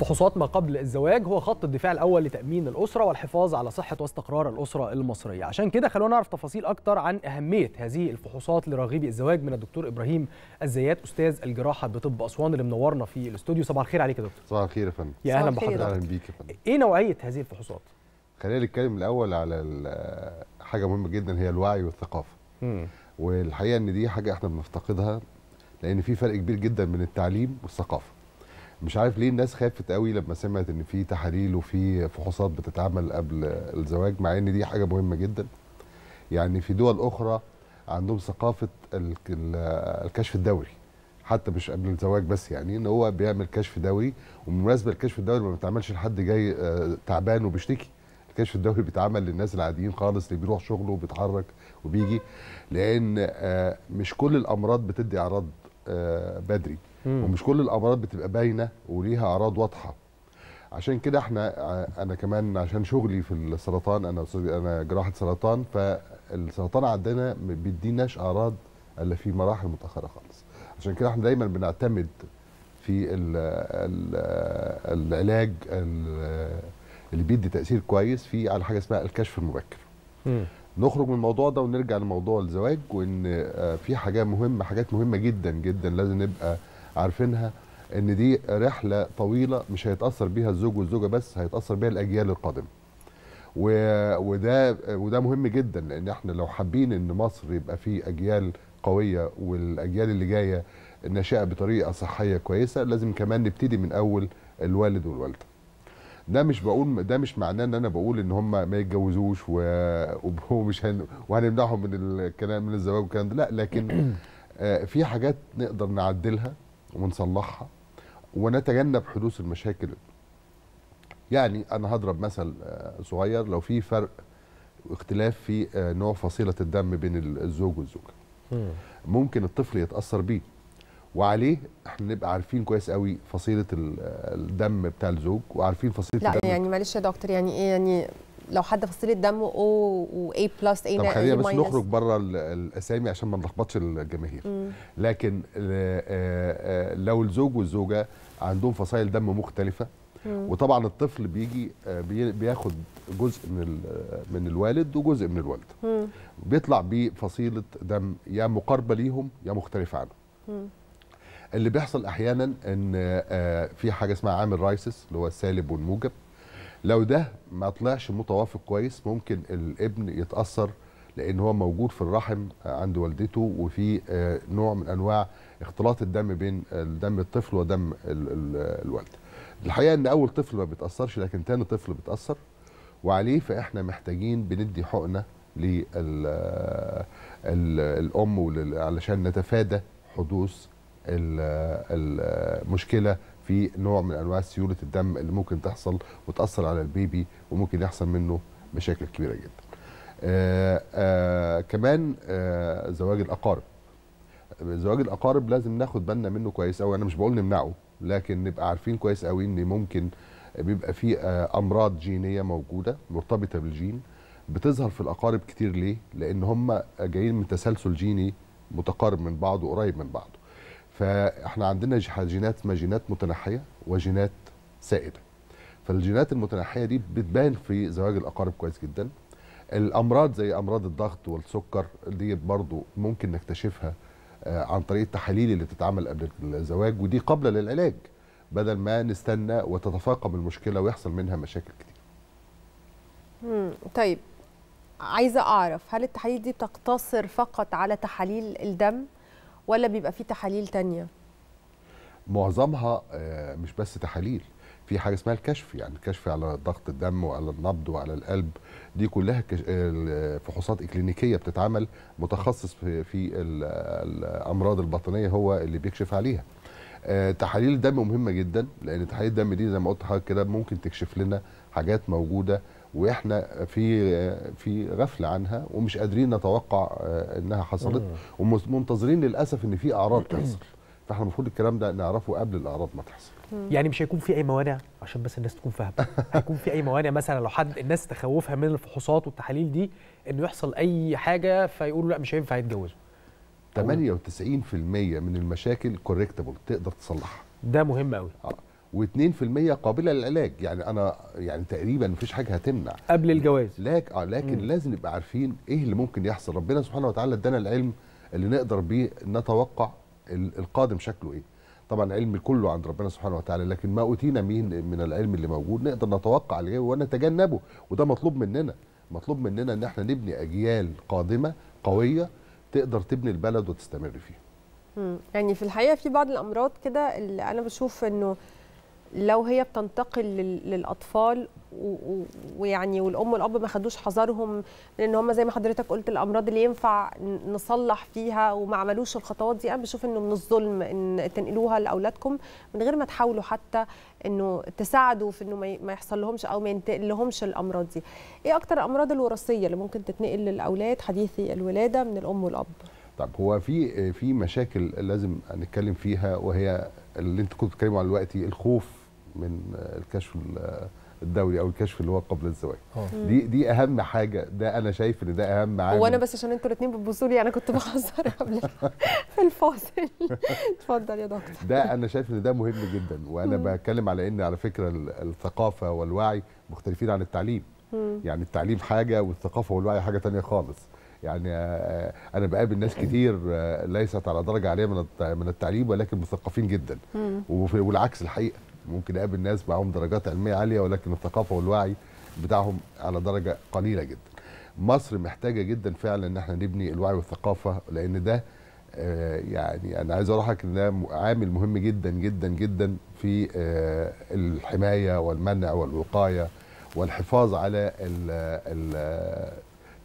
فحوصات ما قبل الزواج هو خط الدفاع الاول لتامين الاسره والحفاظ على صحه واستقرار الاسره المصريه عشان كده خلونا نعرف تفاصيل اكتر عن اهميه هذه الفحوصات لراغبي الزواج من الدكتور ابراهيم الزيات استاذ الجراحه بطب اسوان اللي منورنا في الاستوديو صباح الخير عليك يا دكتور صباح الخير يا فندم يا اهلا بحضرتك اهلا بيك يا فندم ايه نوعيه هذه الفحوصات خلينا نتكلم الاول على حاجه مهمه جدا هي الوعي والثقافه امم والحقيقه ان دي حاجه احنا بنفتقدها لان في فرق كبير جدا بين التعليم والثقافه مش عارف ليه الناس خافت قوي لما سمعت ان في تحاليل وفي فحوصات بتتعمل قبل الزواج مع ان دي حاجه مهمه جدا يعني في دول اخرى عندهم ثقافه الكشف الدوري حتى مش قبل الزواج بس يعني ان هو بيعمل كشف دوري وبالمناسبه الكشف الدوري ما بيتعملش لحد جاي آه، تعبان وبيشتكي الكشف الدوري بيتعمل للناس العاديين خالص اللي بيروح شغله وبيتحرك وبيجي لان آه، مش كل الامراض بتدي اعراض آه، بدري مم. ومش كل الامراض بتبقى باينه وليها اعراض واضحه عشان كده احنا آه، انا كمان عشان شغلي في السرطان انا انا جراحه سرطان فالسرطان عندنا ما بيديناش اعراض الا في مراحل متاخره خالص عشان كده احنا دايما بنعتمد في الـ الـ العلاج اللي بيدي تاثير كويس في على حاجه اسمها الكشف المبكر نخرج من الموضوع ده ونرجع لموضوع الزواج وان آه، في حاجه مهمه حاجات مهمه جدا جدا لازم نبقى عارفينها ان دي رحله طويله مش هيتاثر بيها الزوج والزوجه بس هيتاثر بيها الاجيال القادمه وده وده مهم جدا لان احنا لو حابين ان مصر يبقى فيه اجيال قويه والاجيال اللي جايه نشأة بطريقه صحيه كويسه لازم كمان نبتدي من اول الوالد والوالده ده مش بقول ده مش معناه ان انا بقول ان هم ما يتجوزوش و... ومش هن... وهنمنعهم من الكلام من الزواج والكلام ده لا لكن آه، في حاجات نقدر نعدلها ونصلحها ونتجنب حدوث المشاكل يعني انا هضرب مثل آه، صغير لو في فرق واختلاف في آه، نوع فصيله الدم بين الزوج والزوجه ممكن الطفل يتاثر بيه وعليه احنا نبقى عارفين كويس قوي فصيله آه، الدم بتاع الزوج وعارفين فصيله لا الدم يعني معلش يا دكتور يعني ايه يعني لو حد فصيل الدم او A بلس اي طب خلينا بس نخرج بره الاسامي عشان ما نلخبطش الجماهير لكن آه، آه، لو الزوج والزوجه عندهم فصائل دم مختلفه وطبعا الطفل بيجي آه، بياخد جزء من من الوالد وجزء من الوالده بيطلع بفصيله دم يا مقاربه ليهم يا مختلفه عنهم اللي بيحصل احيانا ان في حاجه اسمها عامل رايسس اللي هو السالب والموجب لو ده ما طلعش متوافق كويس ممكن الابن يتاثر لان هو موجود في الرحم عند والدته وفي آه، نوع من انواع اختلاط الدم بين دم الطفل ودم الوالد الحقيقه ان اول طفل ما بيتاثرش لكن تاني طفل بيتاثر وعليه فاحنا محتاجين بندي حقنه للام آه، علشان نتفادى حدوث المشكله في نوع من انواع سيوله الدم اللي ممكن تحصل وتاثر على البيبي وممكن يحصل منه مشاكل كبيره جدا. آآ آه، آآ آه، كمان آآ آه، زواج الاقارب. زواج الاقارب لازم ناخد بالنا منه كويس قوي انا مش بقول نمنعه لكن نبقى عارفين كويس قوي ان ممكن بيبقى في امراض جينيه موجوده مرتبطه بالجين بتظهر في الاقارب كتير ليه؟ لان هم جايين من تسلسل جيني متقارب من بعض وقريب من بعض. فاحنا عندنا جينات ما جينات متنحيه وجينات سائده فالجينات المتنحيه دي بتبان في زواج الاقارب كويس جدا الامراض زي امراض الضغط والسكر دي برضو ممكن نكتشفها آه، عن طريق التحاليل اللي بتتعمل قبل الزواج ودي قابله للعلاج بدل ما نستنى وتتفاقم المشكله ويحصل منها مشاكل كتير. امم طيب عايزه اعرف هل التحاليل دي بتقتصر فقط على تحاليل الدم ولا بيبقى في تحاليل تانية؟ معظمها آه، مش بس تحاليل في حاجه اسمها الكشف يعني الكشف على ضغط الدم وعلى النبض وعلى القلب دي كلها فحوصات اكلينيكيه بتتعمل متخصص في, الامراض الباطنيه هو اللي بيكشف عليها آه، تحاليل الدم مهمه جدا لان تحاليل الدم دي زي ما قلت حضرتك كده ممكن تكشف لنا حاجات موجوده واحنا في في غفله عنها ومش قادرين نتوقع آه، انها حصلت ومنتظرين للاسف ان في اعراض تحصل فاحنا المفروض الكلام ده نعرفه قبل الاعراض ما تحصل يعني مش هيكون في اي موانع عشان بس الناس تكون فاهمه هيكون في اي موانع مثلا لو حد الناس تخوفها من الفحوصات والتحاليل دي انه يحصل اي حاجه فيقولوا لا مش هينفع يتجوزوا 98% من المشاكل كوريكتابل تقدر تصلحها ده مهم قوي آه. و2% قابله للعلاج يعني انا يعني تقريبا مفيش حاجه هتمنع قبل الجواز لكن اه لكن مم. لازم نبقى عارفين ايه اللي ممكن يحصل ربنا سبحانه وتعالى ادانا العلم اللي نقدر بيه نتوقع القادم شكله ايه طبعا علم كله عند ربنا سبحانه وتعالى لكن ما اوتينا من من العلم اللي موجود نقدر نتوقع اللي ونتجنبه وده مطلوب مننا مطلوب مننا ان احنا نبني اجيال قادمه قويه تقدر تبني البلد وتستمر فيها يعني في الحقيقه في بعض الامراض كده اللي انا بشوف انه لو هي بتنتقل للاطفال ويعني والام والاب ما خدوش حذرهم لان هم زي ما حضرتك قلت الامراض اللي ينفع نصلح فيها وما عملوش الخطوات دي انا بشوف انه من الظلم ان تنقلوها لاولادكم من غير ما تحاولوا حتى انه تساعدوا في انه ما يحصل لهمش او ما ينتقل لهمش الامراض دي ايه اكتر الامراض الوراثيه اللي ممكن تتنقل للاولاد حديثي الولاده من الام والاب طب هو في في مشاكل لازم نتكلم فيها وهي اللي انتوا كنتوا بتتكلموا عليه دلوقتي الخوف من الكشف الدوري او الكشف اللي هو قبل الزواج اه. دي دي اهم حاجه ده انا شايف ان ده اهم عامل وانا بس عشان انتوا الاثنين بتبصوا لي انا كنت بهزر قبل في الفاصل اتفضل يا دكتور ده انا شايف ان ده مهم جدا وانا بتكلم على ان على فكره الثقافه والوعي مختلفين عن التعليم يعني التعليم حاجه والثقافه والوعي حاجه ثانيه خالص يعني آه، آه، انا بقابل ناس كتير آه، ليست على درجه عاليه من من التعليم ولكن مثقفين جدا والعكس الحقيقه ممكن اقابل ناس معاهم درجات علميه عاليه ولكن الثقافه والوعي بتاعهم على درجه قليله جدا مصر محتاجه جدا فعلا ان احنا نبني الوعي والثقافه لان ده يعني انا عايز اقول لك ان ده عامل مهم جدا جدا جدا في الحمايه والمنع والوقايه والحفاظ على ال ال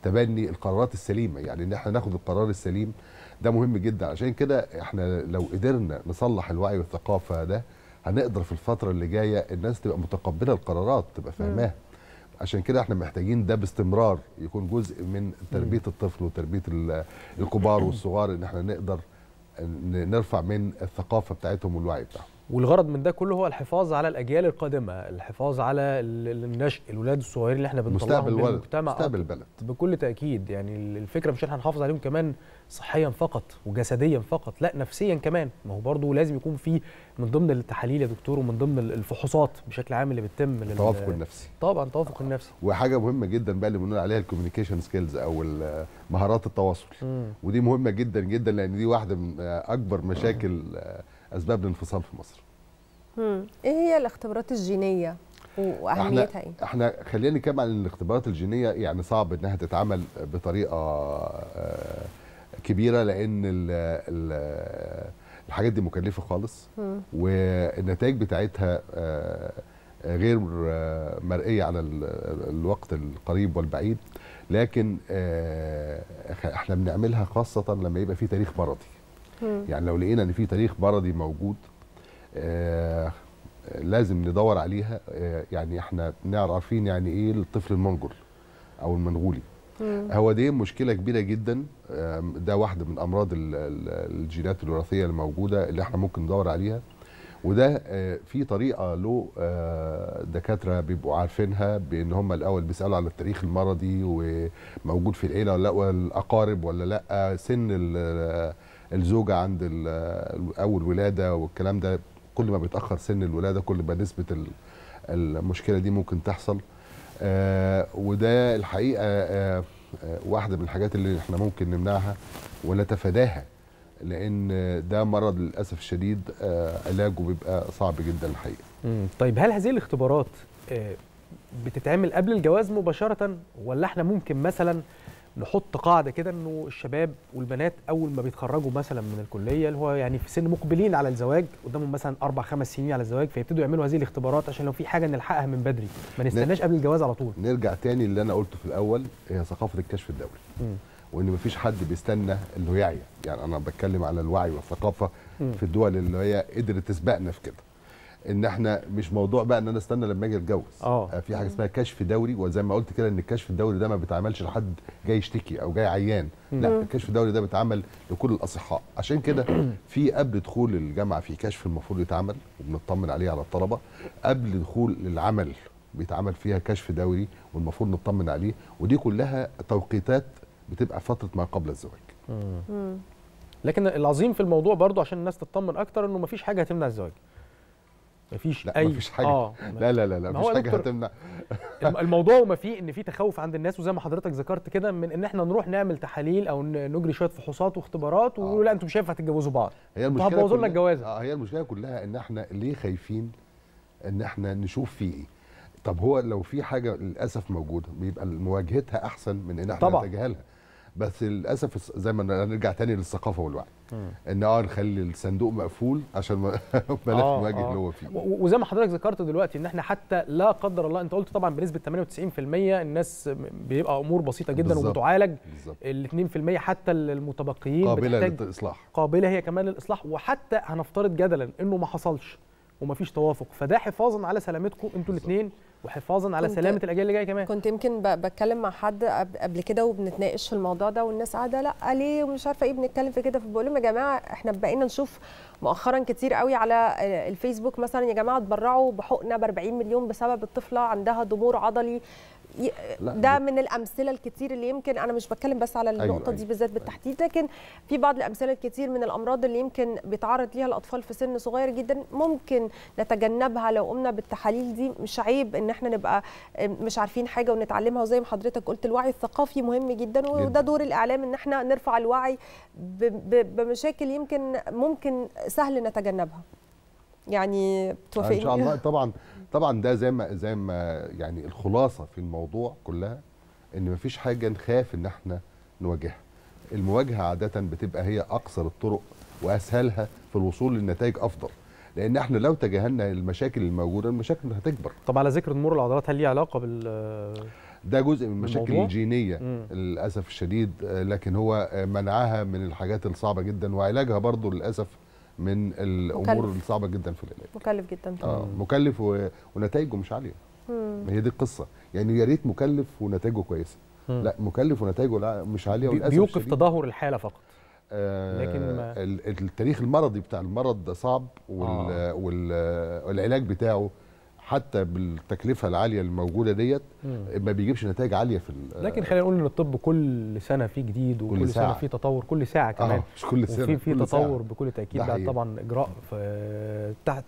تبني القرارات السليمه يعني ان احنا ناخد القرار السليم ده مهم جدا عشان كده احنا لو قدرنا نصلح الوعي والثقافه ده هنقدر في الفتره اللي جايه الناس تبقى متقبله القرارات تبقى فاهماها عشان كده احنا محتاجين ده باستمرار يكون جزء من تربيه الطفل وتربيه الكبار والصغار ان احنا نقدر نرفع من الثقافه بتاعتهم والوعي بتاعهم والغرض من ده كله هو الحفاظ على الاجيال القادمه الحفاظ على النشء الولاد الصغيرين اللي احنا بنطلعهم من المجتمع مستقبل البلد بكل تاكيد يعني الفكره مش احنا هنحافظ عليهم كمان صحيا فقط وجسديا فقط لا نفسيا كمان ما هو برضه لازم يكون في من ضمن التحاليل يا دكتور ومن ضمن الفحوصات بشكل عام اللي بتتم التوافق النفسي طبعا التوافق النفسي وحاجه مهمه جدا بقى اللي بنقول عليها الكوميونيكيشن سكيلز او مهارات التواصل م. ودي مهمه جدا جدا لان دي واحده من اكبر مشاكل م. اسباب الانفصال في مصر مم. ايه هي الاختبارات الجينيه واهميتها ايه احنا خلينا نتكلم عن الاختبارات الجينيه يعني صعب انها تتعمل بطريقه آه، كبيره لان الـ الـ الحاجات دي مكلفه خالص والنتائج بتاعتها آه، غير آه، مرئيه على الوقت القريب والبعيد لكن احنا بنعملها خاصه لما يبقى في تاريخ مرضي مم. يعني لو لقينا ان في تاريخ مرضي موجود آه لازم ندور عليها آه يعني احنا عارفين يعني ايه الطفل المنجر او المنغولي مم. هو دي مشكله كبيره جدا آه ده واحده من امراض الجينات الوراثيه الموجوده اللي احنا ممكن ندور عليها وده آه، في طريقه له آه، دكاتره بيبقوا عارفينها بان هم الاول بيسالوا على التاريخ المرضي وموجود في العيله ولا لا والاقارب ولا لا سن الزوجه عند اول ولاده والكلام ده كل ما بيتاخر سن الولاده كل ما نسبه المشكله دي ممكن تحصل آه، وده الحقيقه آه، آه، واحده من الحاجات اللي احنا ممكن نمنعها ونتفاداها لان ده مرض للاسف الشديد علاجه بيبقى صعب جدا الحقيقه. طيب هل هذه الاختبارات بتتعمل قبل الجواز مباشره ولا احنا ممكن مثلا نحط قاعده كده انه الشباب والبنات اول ما بيتخرجوا مثلا من الكليه اللي هو يعني في سن مقبلين على الزواج قدامهم مثلا اربع خمس سنين على الزواج فيبتدوا يعملوا هذه الاختبارات عشان لو في حاجه نلحقها من بدري ما نستناش قبل الجواز على طول نرجع تاني اللي انا قلته في الاول هي ثقافه الكشف الدولي م. وان فيش حد بيستنى انه يعي يعني انا بتكلم على الوعي والثقافه م. في الدول اللي هي قدرت تسبقنا في كده ان احنا مش موضوع بقى ان انا استنى لما اجي اتجوز اه, آه، في حاجه اسمها كشف دوري وزي ما قلت كده ان الكشف الدوري ده ما بيتعملش لحد جاي يشتكي او جاي عيان لا الكشف الدوري ده بيتعمل لكل الاصحاء عشان كده في قبل دخول الجامعه في كشف المفروض يتعمل وبنطمن عليه على الطلبه قبل دخول العمل بيتعمل فيها كشف دوري والمفروض نطمن عليه ودي كلها توقيتات بتبقى فتره ما قبل الزواج لكن العظيم في الموضوع برضو عشان الناس تطمن اكتر انه مفيش حاجه هتمنع الزواج مفيش لا اي مفيش حاجه آه. لا لا لا لا مفيش حاجه هتمنع الموضوع وما فيه ان في تخوف عند الناس وزي ما حضرتك ذكرت كده من ان احنا نروح نعمل تحاليل او نجري شويه فحوصات واختبارات آه. ويقولوا لا انتم مش هينفع تتجوزوا بعض هي المشكله كلها لك اه هي المشكله كلها ان احنا ليه خايفين ان احنا نشوف فيه ايه طب هو لو في حاجه للاسف موجوده بيبقى مواجهتها احسن من ان احنا نتجاهلها بس للاسف زي ما نرجع تاني للثقافه والوعي ان اه نخلي الصندوق مقفول عشان ما آه، بلاش آه. اللي هو فيه وزي ما حضرتك ذكرت دلوقتي ان احنا حتى لا قدر الله انت قلت طبعا بنسبه 98% الناس بيبقى امور بسيطه جدا بالزبط. وبتعالج ال 2% حتى المتبقيين قابله للاصلاح قابله هي كمان للاصلاح وحتى هنفترض جدلا انه ما حصلش ومفيش توافق فده حفاظا على سلامتكم انتوا الاثنين وحفاظا على سلامه الاجيال اللي جايه كمان كنت يمكن بتكلم مع حد قبل كده وبنتناقش في الموضوع ده والناس قاعده لا ليه ومش عارفه ايه بنتكلم في كده فبقول لهم يا جماعه احنا بقينا نشوف مؤخرا كتير قوي على الفيسبوك مثلا يا جماعه اتبرعوا بحقنه ب 40 مليون بسبب الطفله عندها ضمور عضلي ده من الامثله الكتير اللي يمكن انا مش بتكلم بس على أيوة، النقطه أيوة دي بالذات بالتحديد لكن في بعض الامثله الكتير من الامراض اللي يمكن بيتعرض ليها الاطفال في سن صغير جدا ممكن نتجنبها لو قمنا بالتحاليل دي مش عيب ان احنا نبقى مش عارفين حاجه ونتعلمها وزي ما حضرتك قلت الوعي الثقافي مهم جدا وده دور الاعلام ان احنا نرفع الوعي بمشاكل يمكن ممكن سهل نتجنبها يعني آه، توافقني ان شاء الله طبعا طبعا ده زي ما زي ما يعني الخلاصه في الموضوع كلها ان مفيش حاجه نخاف ان احنا نواجهها المواجهه عاده بتبقى هي اقصر الطرق واسهلها في الوصول للنتائج افضل لان احنا لو تجاهلنا المشاكل الموجوده المشاكل هتكبر طب على ذكر نمور العضلات هل ليه علاقه بال ده جزء من المشاكل الجينيه مم. للاسف الشديد لكن هو منعها من الحاجات الصعبه جدا وعلاجها برضو للاسف من الامور مكلف. الصعبه جدا في العلاج مكلف جدا طبعا آه مكلف و... ونتائجه مش عاليه ما هي دي القصه يعني يا ريت مكلف ونتائجه كويسه مم. لا مكلف ونتائجه لا مش عاليه بيوقف تدهور الحاله فقط آه لكن ما... التاريخ المرضي بتاع المرض صعب وال... آه. وال... والعلاج بتاعه حتى بالتكلفه العاليه الموجوده ديت ما بيجيبش نتائج عاليه في لكن خلينا نقول ان الطب كل سنه فيه جديد وكل ساعة. سنه فيه تطور كل ساعه آه، كمان آه مش كل سنه وفي في تطور ساعة. بكل تاكيد بعد طبعا اجراء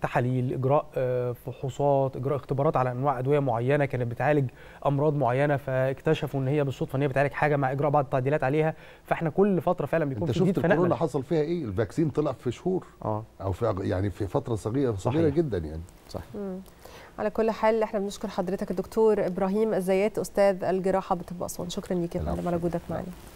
تحاليل اجراء آه، فحوصات اجراء اختبارات على انواع ادويه معينه كانت بتعالج امراض معينه فاكتشفوا ان هي بالصدفه ان هي بتعالج حاجه مع اجراء بعض التعديلات عليها فاحنا كل فتره فعلا بيكون انت جديد فنقل اللي حصل فيها ايه الفاكسين طلع في شهور آه. او في يعني في فتره صغيره صغيره جدا يعني صح مم. على كل حال احنا بنشكر حضرتك الدكتور ابراهيم الزيات استاذ الجراحه بطب اسوان شكرا ليك على وجودك معنا